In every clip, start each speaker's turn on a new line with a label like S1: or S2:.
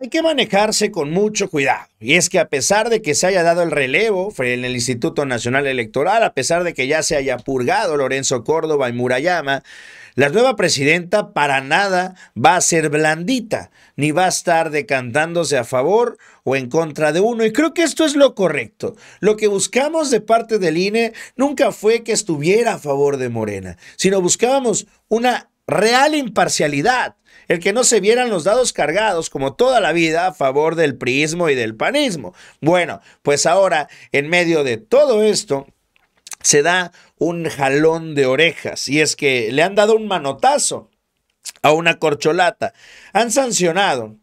S1: Hay que manejarse con mucho cuidado. Y es que a pesar de que se haya dado el relevo en el Instituto Nacional Electoral, a pesar de que ya se haya purgado Lorenzo Córdoba y Murayama, la nueva presidenta para nada va a ser blandita, ni va a estar decantándose a favor o en contra de uno. Y creo que esto es lo correcto. Lo que buscamos de parte del INE nunca fue que estuviera a favor de Morena, sino buscábamos una real imparcialidad, el que no se vieran los dados cargados como toda la vida a favor del priismo y del panismo. Bueno, pues ahora, en medio de todo esto, se da un jalón de orejas y es que le han dado un manotazo a una corcholata. Han sancionado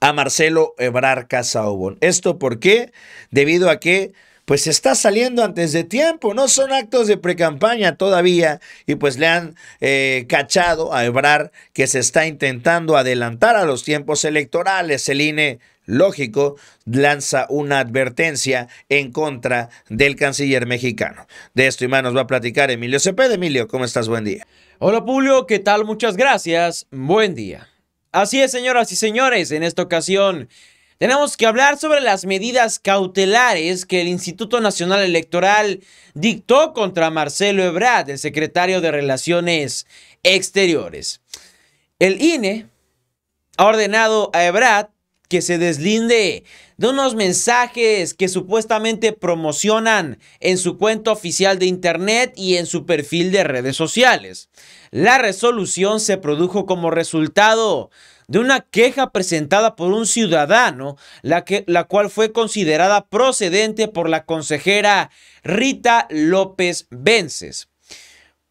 S1: a Marcelo Ebrar Casaubon. ¿Esto por qué? Debido a que pues está saliendo antes de tiempo, no son actos de precampaña todavía y pues le han eh, cachado a Ebrar que se está intentando adelantar a los tiempos electorales. El INE lógico, lanza una advertencia en contra del canciller mexicano. De esto y más nos va a platicar Emilio Cepeda. Emilio, ¿cómo estás? Buen día. Hola
S2: Pulio, ¿qué tal? Muchas gracias. Buen día. Así es, señoras y señores, en esta ocasión tenemos que hablar sobre las medidas cautelares que el Instituto Nacional Electoral dictó contra Marcelo Ebrard, el secretario de Relaciones Exteriores. El INE ha ordenado a Ebrard que se deslinde de unos mensajes que supuestamente promocionan en su cuenta oficial de internet y en su perfil de redes sociales. La resolución se produjo como resultado de una queja presentada por un ciudadano, la, que, la cual fue considerada procedente por la consejera Rita López Vences.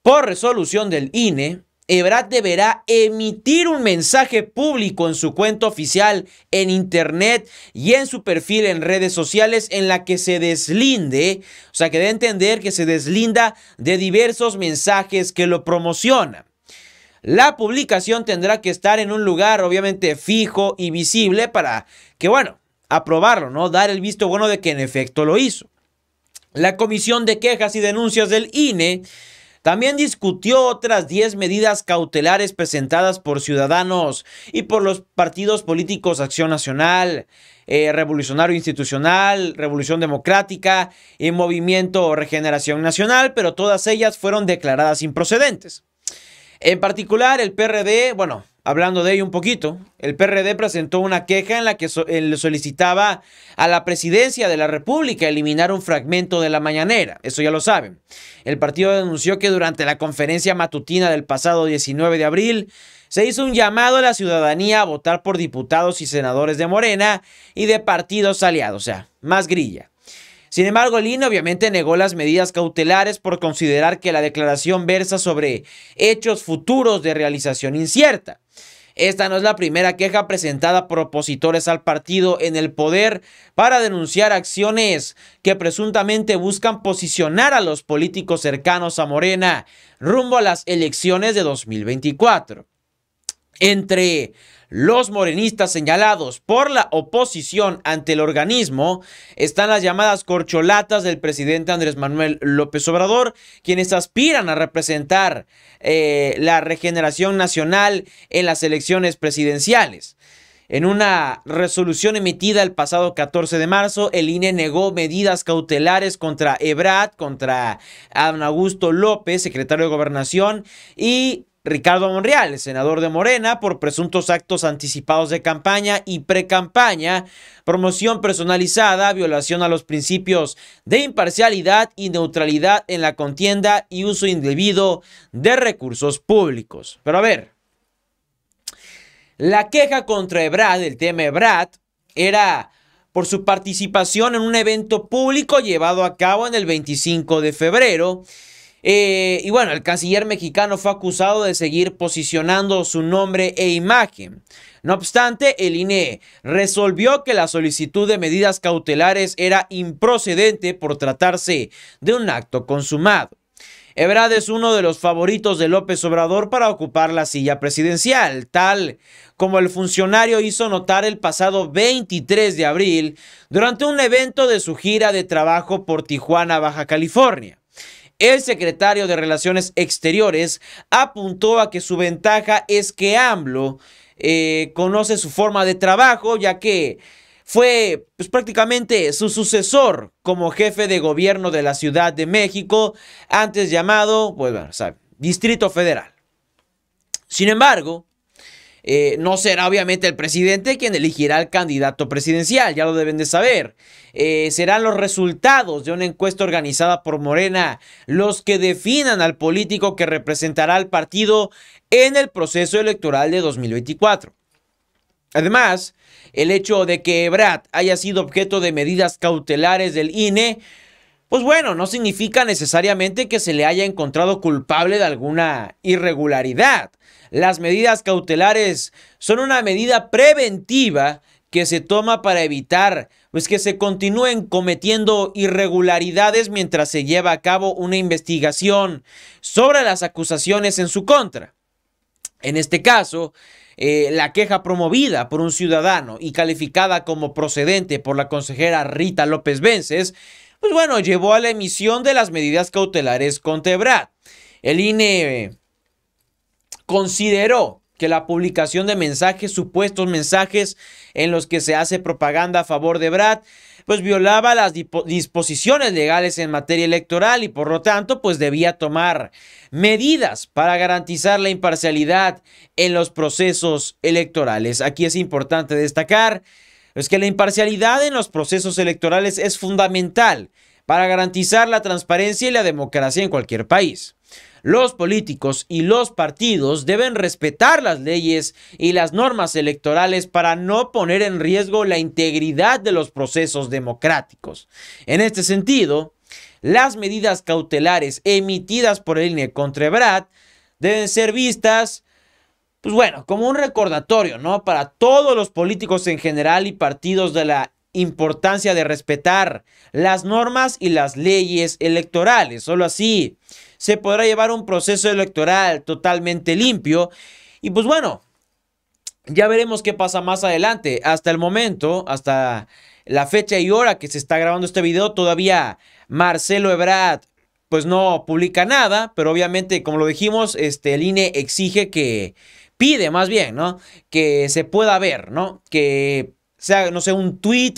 S2: Por resolución del INE, Ebrard deberá emitir un mensaje público en su cuenta oficial en internet y en su perfil en redes sociales en la que se deslinde, o sea, que a entender que se deslinda de diversos mensajes que lo promocionan. La publicación tendrá que estar en un lugar obviamente fijo y visible para que, bueno, aprobarlo, ¿no? Dar el visto bueno de que en efecto lo hizo. La Comisión de Quejas y Denuncias del INE también discutió otras 10 medidas cautelares presentadas por ciudadanos y por los partidos políticos Acción Nacional, eh, Revolucionario Institucional, Revolución Democrática y Movimiento Regeneración Nacional, pero todas ellas fueron declaradas improcedentes. En particular, el PRD, bueno, hablando de ello un poquito, el PRD presentó una queja en la que le solicitaba a la presidencia de la República eliminar un fragmento de la mañanera, eso ya lo saben. El partido denunció que durante la conferencia matutina del pasado 19 de abril, se hizo un llamado a la ciudadanía a votar por diputados y senadores de Morena y de partidos aliados, o sea, más grilla. Sin embargo, Lin obviamente negó las medidas cautelares por considerar que la declaración versa sobre hechos futuros de realización incierta. Esta no es la primera queja presentada por opositores al partido en el poder para denunciar acciones que presuntamente buscan posicionar a los políticos cercanos a Morena rumbo a las elecciones de 2024. Entre los morenistas señalados por la oposición ante el organismo están las llamadas corcholatas del presidente Andrés Manuel López Obrador, quienes aspiran a representar eh, la regeneración nacional en las elecciones presidenciales. En una resolución emitida el pasado 14 de marzo, el INE negó medidas cautelares contra Ebrad, contra Adán Augusto López, secretario de Gobernación, y Ricardo Monreal, senador de Morena, por presuntos actos anticipados de campaña y precampaña, promoción personalizada, violación a los principios de imparcialidad y neutralidad en la contienda y uso indebido de recursos públicos. Pero a ver, la queja contra Ebrad, el tema Ebrad, era por su participación en un evento público llevado a cabo en el 25 de febrero eh, y bueno, el canciller mexicano fue acusado de seguir posicionando su nombre e imagen. No obstante, el INE resolvió que la solicitud de medidas cautelares era improcedente por tratarse de un acto consumado. Ebrard es uno de los favoritos de López Obrador para ocupar la silla presidencial, tal como el funcionario hizo notar el pasado 23 de abril durante un evento de su gira de trabajo por Tijuana, Baja California. El secretario de Relaciones Exteriores apuntó a que su ventaja es que AMLO eh, conoce su forma de trabajo, ya que fue pues, prácticamente su sucesor como jefe de gobierno de la Ciudad de México, antes llamado pues, Distrito Federal. Sin embargo, eh, no será obviamente el presidente quien elegirá al candidato presidencial, ya lo deben de saber. Eh, serán los resultados de una encuesta organizada por Morena los que definan al político que representará al partido en el proceso electoral de 2024. Además, el hecho de que Ebrad haya sido objeto de medidas cautelares del INE pues bueno, no significa necesariamente que se le haya encontrado culpable de alguna irregularidad. Las medidas cautelares son una medida preventiva que se toma para evitar pues, que se continúen cometiendo irregularidades mientras se lleva a cabo una investigación sobre las acusaciones en su contra. En este caso, eh, la queja promovida por un ciudadano y calificada como procedente por la consejera Rita López Vences pues bueno, llevó a la emisión de las medidas cautelares contra Brad. El INE consideró que la publicación de mensajes, supuestos mensajes en los que se hace propaganda a favor de Brad, pues violaba las disposiciones legales en materia electoral y por lo tanto pues debía tomar medidas para garantizar la imparcialidad en los procesos electorales. Aquí es importante destacar es que la imparcialidad en los procesos electorales es fundamental para garantizar la transparencia y la democracia en cualquier país. Los políticos y los partidos deben respetar las leyes y las normas electorales para no poner en riesgo la integridad de los procesos democráticos. En este sentido, las medidas cautelares emitidas por el INE contra deben ser vistas pues bueno, como un recordatorio, ¿no? Para todos los políticos en general y partidos de la importancia de respetar las normas y las leyes electorales. Solo así se podrá llevar un proceso electoral totalmente limpio. Y pues bueno, ya veremos qué pasa más adelante. Hasta el momento, hasta la fecha y hora que se está grabando este video, todavía Marcelo Ebrard pues no publica nada, pero obviamente, como lo dijimos, este, el INE exige que pide más bien, ¿no? Que se pueda ver, ¿no? Que sea, no sé, un tweet,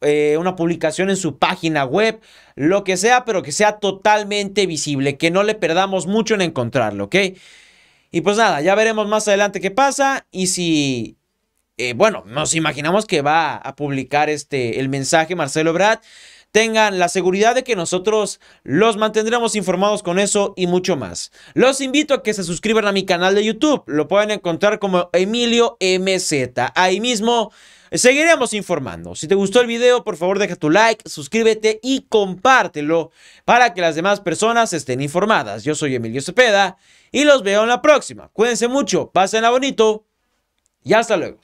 S2: eh, una publicación en su página web, lo que sea, pero que sea totalmente visible, que no le perdamos mucho en encontrarlo, ¿ok? Y pues nada, ya veremos más adelante qué pasa y si... Eh, bueno, nos imaginamos que va a publicar este el mensaje Marcelo Brad tengan la seguridad de que nosotros los mantendremos informados con eso y mucho más. Los invito a que se suscriban a mi canal de YouTube. Lo pueden encontrar como Emilio MZ. Ahí mismo seguiremos informando. Si te gustó el video, por favor deja tu like, suscríbete y compártelo para que las demás personas estén informadas. Yo soy Emilio Cepeda y los veo en la próxima. Cuídense mucho, pasen a bonito y hasta luego.